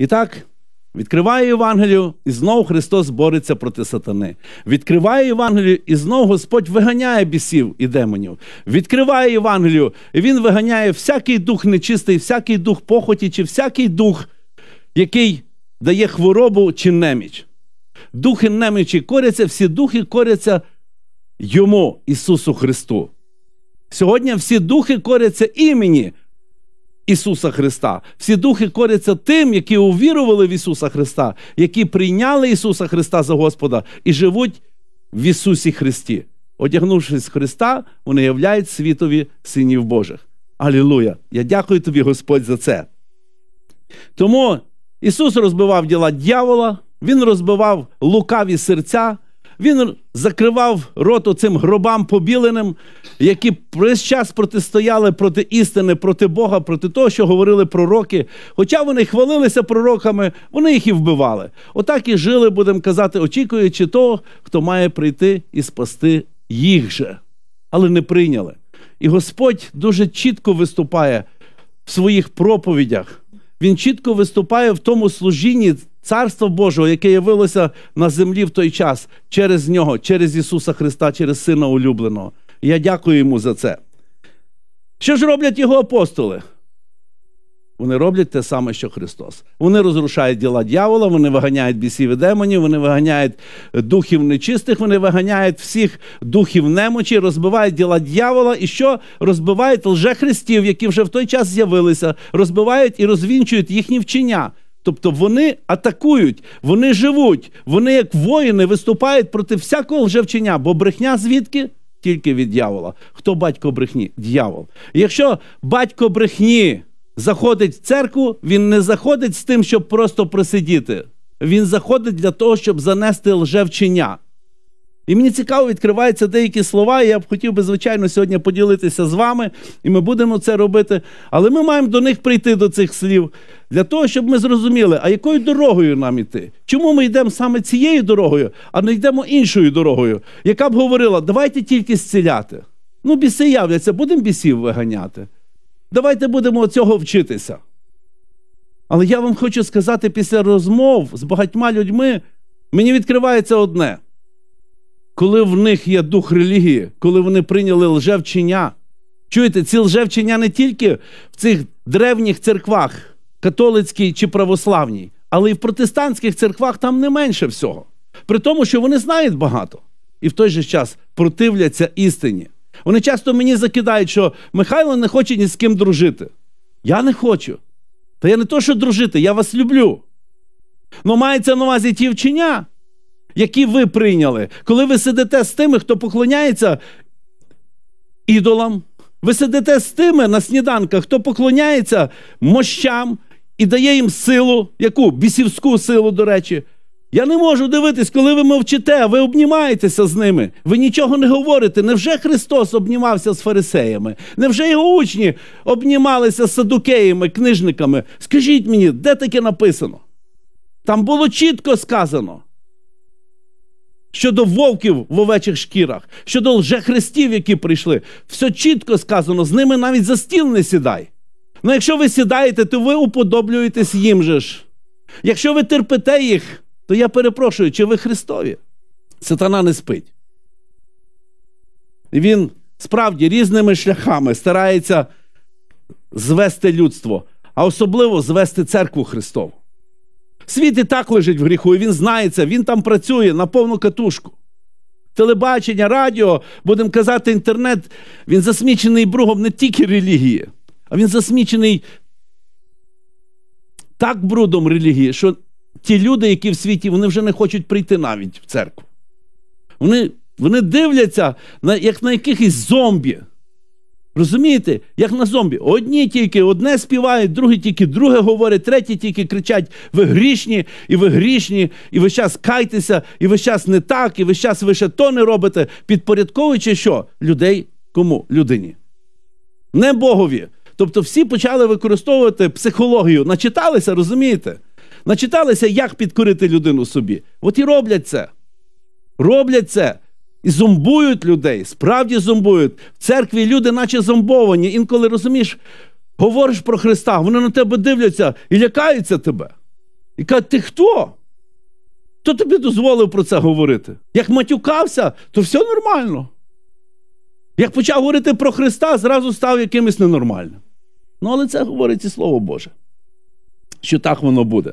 І так, відкриває Євангелію, і знову Христос бореться проти сатани. Відкриває Євангелію, і знову Господь виганяє бісів і демонів. Відкриває Євангелію, і Він виганяє всякий дух нечистий, всякий дух похоті, чи всякий дух, який дає хворобу чи неміч. Духи немічі коряться, всі духи коряться йому, Ісусу Христу. Сьогодні всі духи коряться імені Ісуса Христа. Всі духи коряться тим, які увірували в Ісуса Христа, які прийняли Ісуса Христа за Господа і живуть в Ісусі Христі. Одягнувшись Христа, вони являють світові синів Божих. Алілуя! Я дякую тобі, Господь, за це. Тому Ісус розбивав діла дьявола, Він розбивав лукаві серця. Він закривав рот оцим гробам побіленим, які весь час протистояли проти істини, проти Бога, проти того, що говорили пророки. Хоча вони хвалилися пророками, вони їх і вбивали. Отак і жили, будемо казати, очікуючи того, хто має прийти і спасти їх же, але не прийняли. І Господь дуже чітко виступає в своїх проповідях. Він чітко виступає в тому служінні, Царство Божого, яке явилося на землі в той час через Нього, через Ісуса Христа, через Сина Улюбленого. Я дякую йому за це. Що ж роблять його апостоли? Вони роблять те саме, що Христос. Вони розрушають діла дьявола, вони виганяють бісів і демонів, вони виганяють духів нечистих, вони виганяють всіх духів немочі, розбивають діла дьявола і що розбивають лжехристів, які вже в той час з'явилися, розбивають і розвінчують їхні вчення. Тобто вони атакують, вони живуть, вони як воїни виступають проти всякого лжевчення, бо брехня звідки? Тільки від дьявола. Хто батько брехні? Дьявол. Якщо батько брехні заходить в церкву, він не заходить з тим, щоб просто присидіти. Він заходить для того, щоб занести лжевчення. І мені цікаво, відкриваються деякі слова, і я б хотів би, звичайно, сьогодні поділитися з вами, і ми будемо це робити. Але ми маємо до них прийти до цих слів для того, щоб ми зрозуміли, а якою дорогою нам іти? Чому ми йдемо саме цією дорогою, а не йдемо іншою дорогою, яка б говорила, давайте тільки зціляти. Ну, біси являться, будемо бісів виганяти. Давайте будемо цього вчитися. Але я вам хочу сказати, після розмов з багатьма людьми мені відкривається одне коли в них є дух релігії, коли вони прийняли лжевчення. Чуєте, ці лжевчення не тільки в цих древніх церквах, католицькій чи православній, але й в протестантських церквах там не менше всього. При тому, що вони знають багато і в той же час противляться істині. Вони часто мені закидають, що Михайло не хоче ні з ким дружити. Я не хочу. Та я не то, що дружити, я вас люблю. Ну мається на увазі ті вчення, які ви прийняли, коли ви сидите з тими, хто поклоняється ідолам, ви сидите з тими на сніданках, хто поклоняється мощам і дає їм силу, яку бісівську силу, до речі. Я не можу дивитись, коли ви мовчите, ви обнімаєтеся з ними, ви нічого не говорите. Невже Христос обнімався з фарисеями? Невже його учні обнімалися з садукеями, книжниками? Скажіть мені, де таке написано? Там було чітко сказано щодо вовків в овечих шкірах, щодо лжехрестів, які прийшли. Все чітко сказано, з ними навіть за стіл не сідай. Ну якщо ви сідаєте, то ви уподоблюєтесь їм же ж. Якщо ви терпите їх, то я перепрошую, чи ви Христові? Сатана не спить. І Він справді різними шляхами старається звести людство, а особливо звести церкву Христову. Світ і так лежить в гріху, і він знається, він там працює на повну катушку. Телебачення, радіо, будемо казати, інтернет, він засмічений бругом не тільки релігії, а він засмічений так брудом релігії, що ті люди, які в світі, вони вже не хочуть прийти навіть в церкву. Вони вони дивляться, на, як на якихось зомбі. Розумієте, як на зомбі. Одні тільки одне співають, другі тільки друге говорять, треті тільки кричать: ви грішні, і ви грішні, і ви час кайтеся, і ви час не так, і ви час ви ще то не робите, підпорядковуючи що? Людей кому? Людині. Не Богові. Тобто всі почали використовувати психологію. Начиталися, розумієте? Начиталися, як підкорити людину собі. От і роблять це. Роблять це. І зомбують людей, справді зомбують. В церкві люди, наче зомбовані. Інколи розумієш, говориш про Христа, вони на тебе дивляться і лякаються тебе. І кажуть, ти хто? Хто тобі дозволив про це говорити? Як матюкався, то все нормально. Як почав говорити про Христа, зразу став якимось ненормальним. Ну, але це говорить і Слово Боже, що так воно буде.